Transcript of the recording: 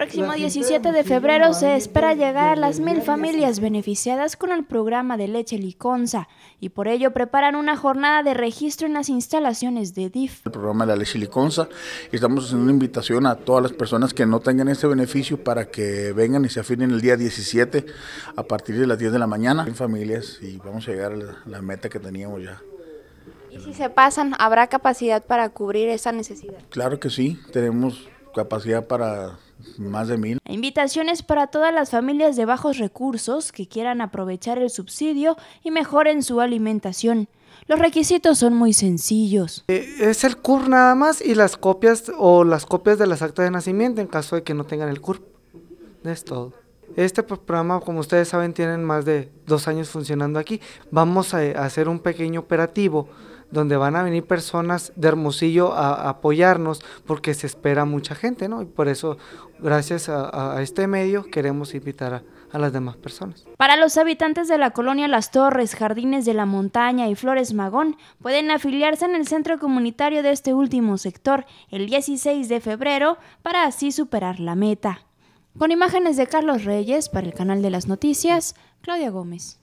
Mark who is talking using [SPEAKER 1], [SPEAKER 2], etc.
[SPEAKER 1] próximo 17 de febrero se espera llegar a las mil familias beneficiadas con el programa de leche liconza y por ello preparan una jornada de registro en las instalaciones de DIF.
[SPEAKER 2] El programa de la leche liconza, estamos haciendo una invitación a todas las personas que no tengan este beneficio para que vengan y se afirmen el día 17 a partir de las 10 de la mañana en familias y vamos a llegar a la meta que teníamos ya.
[SPEAKER 1] ¿Y si se pasan, habrá capacidad para cubrir esa necesidad?
[SPEAKER 2] Claro que sí, tenemos capacidad para más de mil.
[SPEAKER 1] Invitaciones para todas las familias de bajos recursos que quieran aprovechar el subsidio y mejoren su alimentación. Los requisitos son muy sencillos.
[SPEAKER 3] Eh, es el CUR nada más y las copias o las copias de las actas de nacimiento en caso de que no tengan el CUR. Es todo. Este programa, como ustedes saben, tienen más de dos años funcionando aquí. Vamos a hacer un pequeño operativo donde van a venir personas de Hermosillo a, apoyarnos porque se espera mucha gente, ¿no? Y por eso, gracias a, este medio, queremos invitar a las demás personas.
[SPEAKER 1] Para los habitantes de la colonia Las Torres, Jardines de la Montaña y Flores Magón, pueden afiliarse en el centro comunitario de este último sector el 16 de febrero para así superar la meta. Con imágenes de Carlos Reyes para el canal de las noticias, Claudia Gómez.